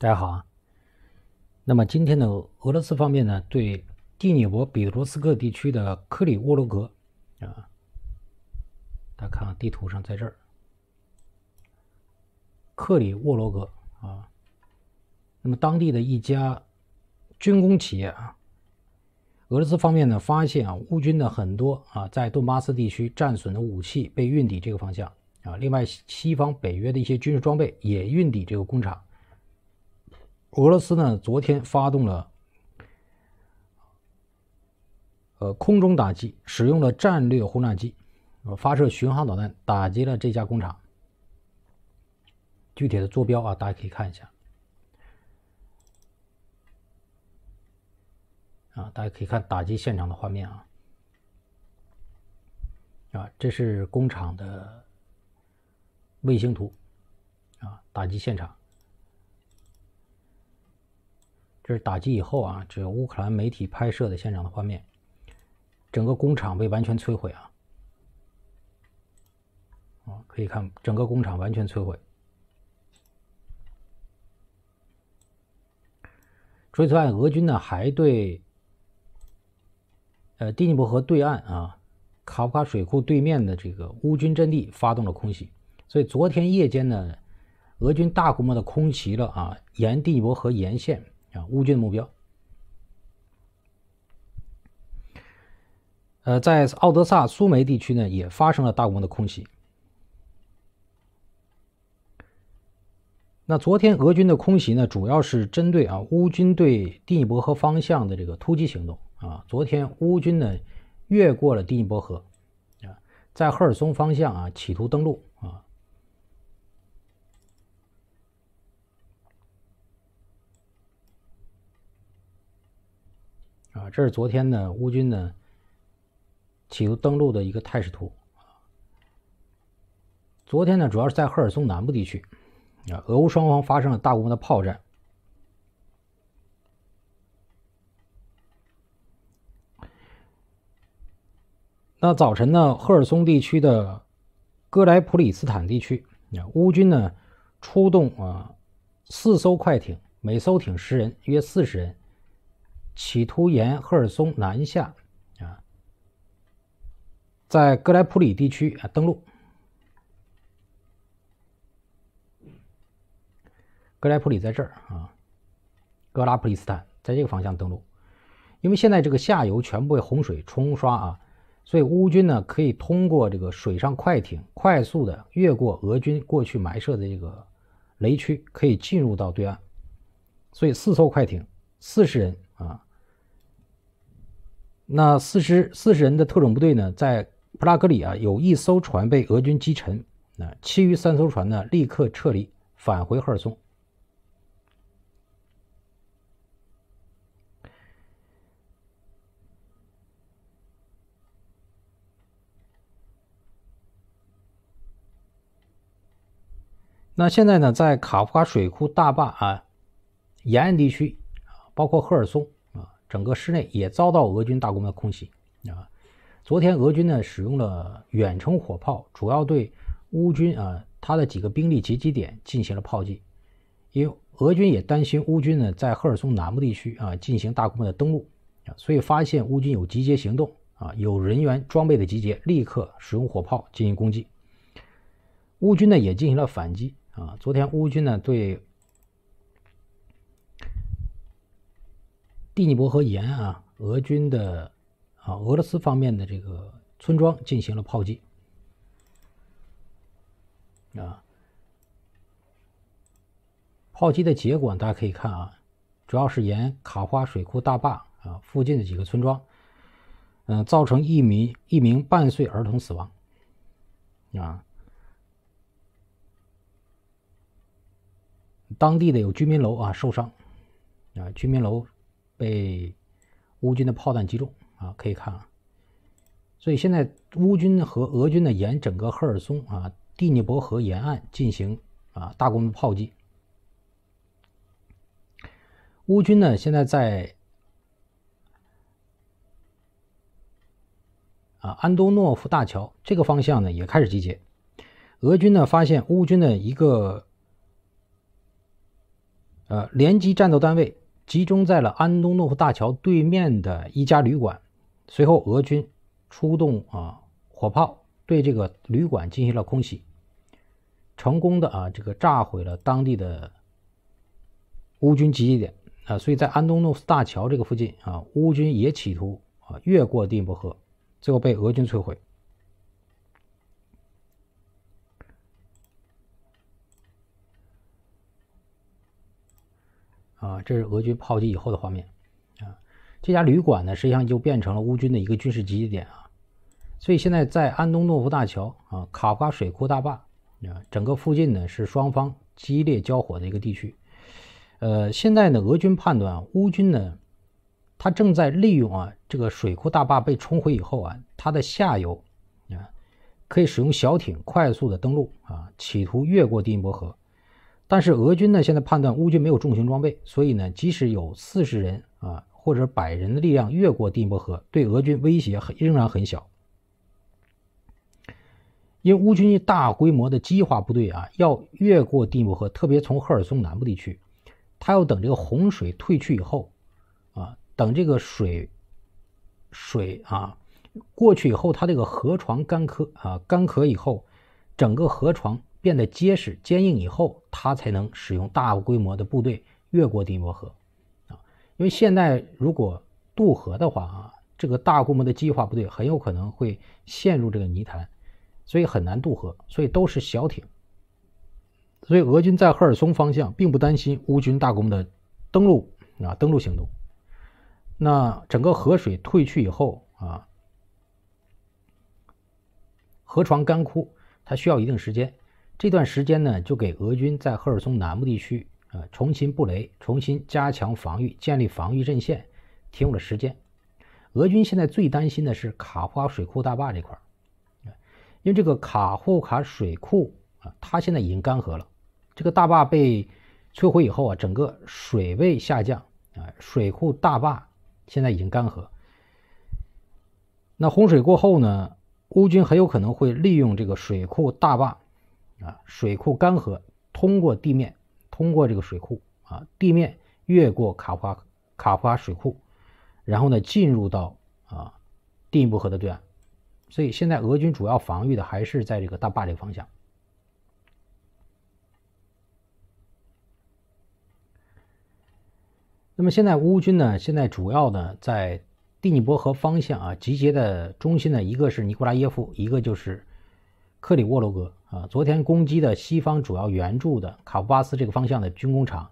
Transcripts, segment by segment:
大家好啊。那么今天呢，俄罗斯方面呢，对第聂伯彼得罗斯克地区的克里沃罗格啊，大家看看地图上在这儿，克里沃罗格啊，那么当地的一家军工企业啊，俄罗斯方面呢发现啊，乌军的很多啊，在顿巴斯地区战损的武器被运抵这个方向啊，另外西方北约的一些军事装备也运抵这个工厂。俄罗斯呢，昨天发动了呃空中打击，使用了战略轰炸机，发射巡航导弹，打击了这家工厂。具体的坐标啊，大家可以看一下。啊，大家可以看打击现场的画面啊，啊，这是工厂的卫星图，啊，打击现场。这是打击以后啊，这个乌克兰媒体拍摄的现场的画面。整个工厂被完全摧毁啊！啊，可以看整个工厂完全摧毁。除此之外，俄军呢还对呃第尼伯河对岸啊卡夫卡水库对面的这个乌军阵地发动了空袭。所以昨天夜间呢，俄军大规模的空袭了啊，沿第尼伯河沿线。啊，乌军的目标。呃，在奥德萨苏梅地区呢，也发生了大规模的空袭。那昨天俄军的空袭呢，主要是针对啊乌军对第聂伯河方向的这个突击行动啊。昨天乌军呢越过了第聂伯河啊，在赫尔松方向啊企图登陆啊。这是昨天呢，乌军呢企图登陆的一个态势图昨天呢，主要是在赫尔松南部地区啊，俄乌双方发生了大规模的炮战。那早晨呢，赫尔松地区的哥莱普里斯坦地区啊，乌军呢出动啊四艘快艇，每艘艇十人，约四十人。企图沿赫尔松南下，啊，在格莱普里地区啊登陆。格莱普里在这儿啊，格拉普里斯坦在这个方向登陆。因为现在这个下游全部被洪水冲刷啊，所以乌军呢可以通过这个水上快艇快速的越过俄军过去埋设的这个雷区，可以进入到对岸。所以四艘快艇，四十人。那四十四十人的特种部队呢，在普拉格里啊，有一艘船被俄军击沉，啊，其余三艘船呢，立刻撤离，返回赫尔松。那现在呢，在卡夫卡水库大坝啊，沿岸地区，包括赫尔松。整个市内也遭到俄军大规模的空袭啊！昨天俄军呢使用了远程火炮，主要对乌军啊他的几个兵力集结点进行了炮击。因为俄军也担心乌军呢在赫尔松南部地区啊进行大规模的登陆啊，所以发现乌军有集结行动啊，有人员装备的集结，立刻使用火炮进行攻击。乌军呢也进行了反击啊！昨天乌军呢对蒂尼伯河沿啊，俄军的啊，俄罗斯方面的这个村庄进行了炮击啊。炮击的结果，大家可以看啊，主要是沿卡花水库大坝啊附近的几个村庄，嗯，造成一名一名半岁儿童死亡啊，当地的有居民楼啊受伤啊，居民楼。被乌军的炮弹击中啊！可以看啊，所以现在乌军和俄军呢，沿整个赫尔松啊、第聂伯河沿岸进行啊大规模炮击。乌军呢，现在在啊安东诺夫大桥这个方向呢，也开始集结。俄军呢，发现乌军的一个呃联机战斗单位。集中在了安东诺夫大桥对面的一家旅馆，随后俄军出动啊火炮对这个旅馆进行了空袭，成功的啊这个炸毁了当地的乌军集结点啊，所以在安东诺夫大桥这个附近啊，乌军也企图啊越过第聂伯河，最后被俄军摧毁。啊，这是俄军炮击以后的画面，啊，这家旅馆呢，实际上就变成了乌军的一个军事集结点啊，所以现在在安东诺夫大桥啊、卡巴水库大坝啊，整个附近呢是双方激烈交火的一个地区，呃，现在呢，俄军判断乌军呢，他正在利用啊这个水库大坝被冲毁以后啊，它的下游啊，可以使用小艇快速的登陆啊，企图越过第一波河。但是俄军呢，现在判断乌军没有重型装备，所以呢，即使有四十人啊或者百人的力量越过第聂河，对俄军威胁很仍然很小。因为乌军大规模的激化部队啊，要越过第聂河，特别从赫尔松南部地区，他要等这个洪水退去以后，啊，等这个水，水啊过去以后，他这个河床干涸啊干涸以后，整个河床。变得结实坚硬以后，它才能使用大规模的部队越过第聂河啊！因为现在如果渡河的话啊，这个大规模的机划化部队很有可能会陷入这个泥潭，所以很难渡河，所以都是小艇。所以俄军在赫尔松方向并不担心乌军大规模的登陆啊登陆行动。那整个河水退去以后啊，河床干枯，它需要一定时间。这段时间呢，就给俄军在赫尔松南部地区啊重新布雷、重新加强防御、建立防御阵线，提供了时间。俄军现在最担心的是卡夫卡水库大坝这块因为这个卡夫卡水库啊，它现在已经干涸了。这个大坝被摧毁以后啊，整个水位下降啊，水库大坝现在已经干涸。那洪水过后呢，乌军很有可能会利用这个水库大坝。啊，水库干涸，通过地面，通过这个水库啊，地面越过卡夫卡夫水库，然后呢，进入到啊第一伯河的对岸。所以现在俄军主要防御的还是在这个大坝这个方向。那么现在乌军呢，现在主要呢在第尼伯河方向啊集结的中心呢，一个是尼古拉耶夫，一个就是克里沃罗格。啊，昨天攻击的西方主要援助的卡夫巴斯这个方向的军工厂，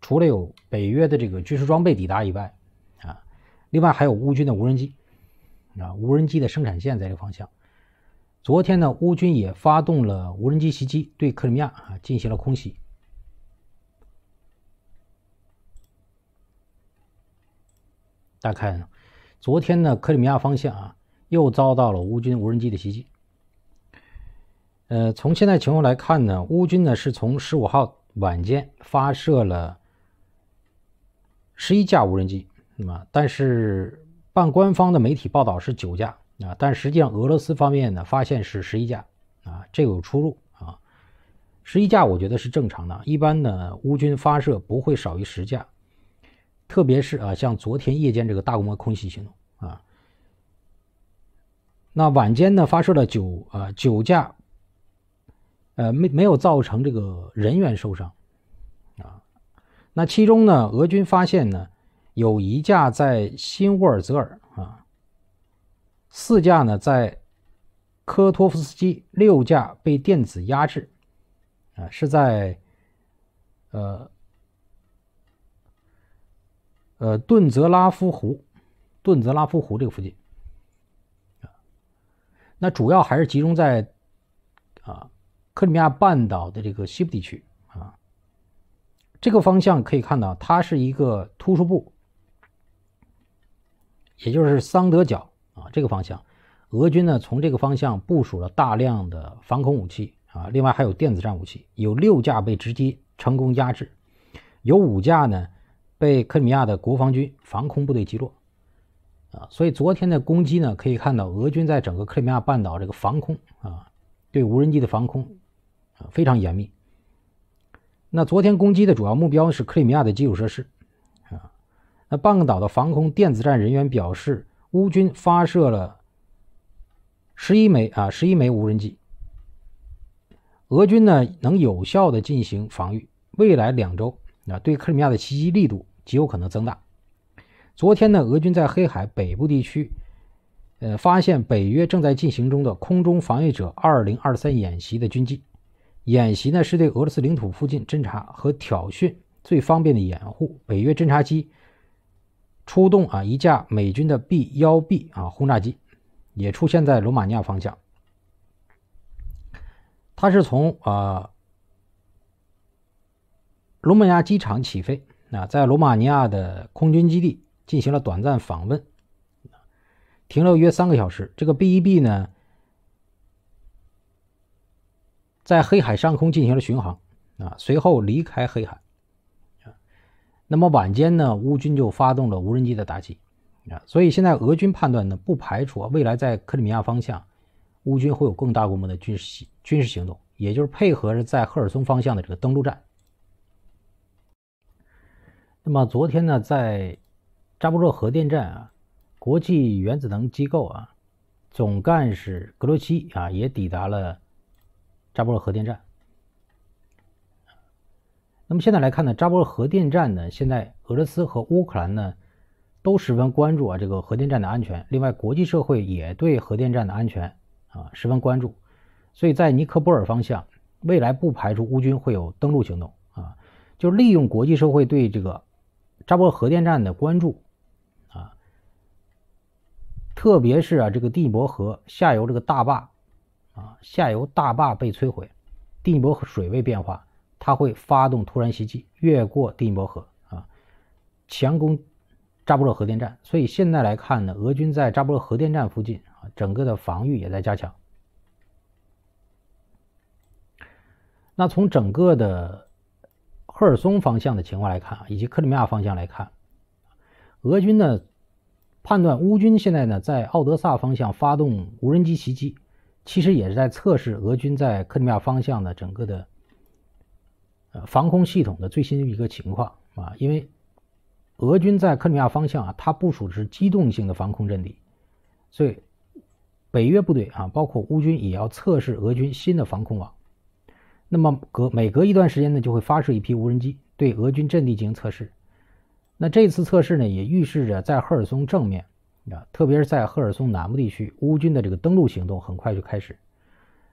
除了有北约的这个军事装备抵达以外，啊，另外还有乌军的无人机，啊，无人机的生产线在这个方向。昨天呢，乌军也发动了无人机袭击，对克里米亚啊进行了空袭。大家看，昨天呢，克里米亚方向啊又遭到了乌军无人机的袭击。呃，从现在情况来看呢，乌军呢是从十五号晚间发射了十一架无人机，啊，但是半官方的媒体报道是九架啊，但实际上俄罗斯方面呢发现是十一架啊，这个有出入啊，十一架我觉得是正常的，一般呢乌军发射不会少于十架，特别是啊像昨天夜间这个大规模空袭行动啊，那晚间呢发射了九啊九架。呃，没没有造成这个人员受伤，啊，那其中呢，俄军发现呢，有一架在新乌尔泽尔啊，四架呢在科托夫斯基，六架被电子压制，啊，是在，呃，呃顿泽拉夫湖，顿泽拉夫湖这个附近，啊，那主要还是集中在，啊。克里米亚半岛的这个西部地区啊，这个方向可以看到，它是一个突出部，也就是桑德角啊。这个方向，俄军呢从这个方向部署了大量的防空武器啊，另外还有电子战武器，有六架被直击成功压制，有五架呢被克里米亚的国防军防空部队击落啊。所以昨天的攻击呢，可以看到俄军在整个克里米亚半岛这个防空啊，对无人机的防空。非常严密。那昨天攻击的主要目标是克里米亚的基础设施，啊，那半个岛的防空电子战人员表示，乌军发射了十一枚啊，十一枚无人机。俄军呢能有效的进行防御，未来两周啊，对克里米亚的袭击力度极有可能增大。昨天呢，俄军在黑海北部地区，呃，发现北约正在进行中的空中防御者二零二三演习的军机。演习呢是对俄罗斯领土附近侦察和挑衅最方便的掩护。北约侦察机出动啊，一架美军的 B 幺 B 啊轰炸机也出现在罗马尼亚方向。它是从啊罗马尼亚机场起飞，啊在罗马尼亚的空军基地进行了短暂访问，停留约三个小时。这个 B 一 B 呢？在黑海上空进行了巡航，啊，随后离开黑海，那么晚间呢，乌军就发动了无人机的打击，啊，所以现在俄军判断呢，不排除啊未来在克里米亚方向，乌军会有更大规模的军事行军事行动，也就是配合着在赫尔松方向的这个登陆战。那么昨天呢，在扎波罗核电站啊，国际原子能机构啊，总干事格罗奇啊也抵达了。扎波尔核电站。那么现在来看呢，扎波尔核电站呢，现在俄罗斯和乌克兰呢都十分关注啊这个核电站的安全。另外，国际社会也对核电站的安全啊十分关注。所以在尼科波尔方向，未来不排除乌军会有登陆行动啊，就利用国际社会对这个扎波尔核电站的关注啊，特别是啊这个第博河下游这个大坝。啊，下游大坝被摧毁，地波水位变化，它会发动突然袭击，越过地波河啊，强攻扎波罗核电站。所以现在来看呢，俄军在扎波罗核电站附近啊，整个的防御也在加强。那从整个的赫尔松方向的情况来看啊，以及克里米亚方向来看，俄军呢判断乌军现在呢在奥德萨方向发动无人机袭击。其实也是在测试俄军在克里米亚方向的整个的，呃，防空系统的最新一个情况啊。因为俄军在克里米亚方向啊，它部署的是机动性的防空阵地，所以北约部队啊，包括乌军也要测试俄军新的防空网。那么隔每隔一段时间呢，就会发射一批无人机对俄军阵地进行测试。那这次测试呢，也预示着在赫尔松正面。啊，特别是在赫尔松南部地区，乌军的这个登陆行动很快就开始。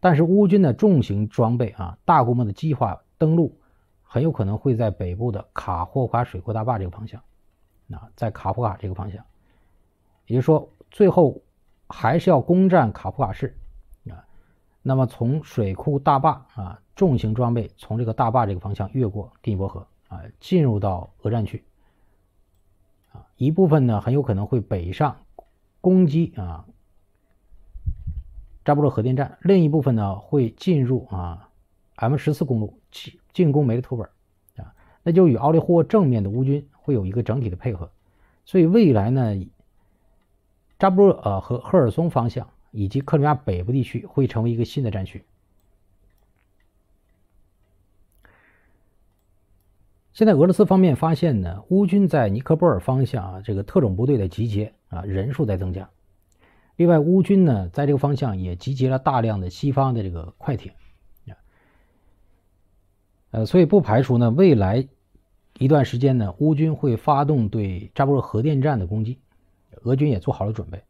但是，乌军的重型装备啊，大规模的计划登陆，很有可能会在北部的卡霍卡水库大坝这个方向。啊，在卡普卡这个方向，也就是说，最后还是要攻占卡普卡市。啊，那么从水库大坝啊，重型装备从这个大坝这个方向越过第一波河啊，进入到俄战区。一部分呢，很有可能会北上攻击啊扎波罗核电站，另一部分呢会进入啊 M 十四公路进进攻梅利托尔，啊那就与奥利霍正面的乌军会有一个整体的配合，所以未来呢扎波罗呃和赫尔松方向以及克里米亚北部地区会成为一个新的战区。现在俄罗斯方面发现呢，乌军在尼科波尔方向啊，这个特种部队的集结啊，人数在增加。另外，乌军呢在这个方向也集结了大量的西方的这个快艇啊，呃，所以不排除呢未来一段时间呢，乌军会发动对扎波罗核电站的攻击，俄军也做好了准备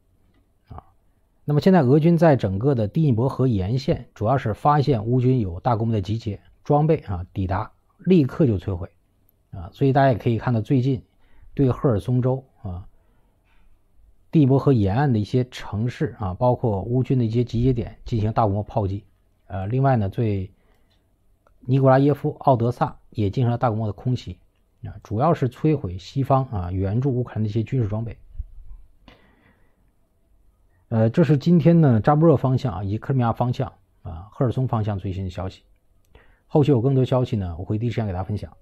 啊。那么现在俄军在整个的第聂伯河沿线，主要是发现乌军有大规模的集结装备啊，抵达立刻就摧毁。啊，所以大家也可以看到，最近对赫尔松州啊，第伯河沿岸的一些城市啊，包括乌军的一些集结点进行大规模炮击。呃，另外呢，对尼古拉耶夫、奥德萨也进行了大规模的空袭。啊，主要是摧毁西方啊援助乌克兰的一些军事装备。呃，这是今天呢扎波热方向啊以及克里米亚方向啊赫尔松方向最新的消息。后续有更多消息呢，我会第一时间给大家分享。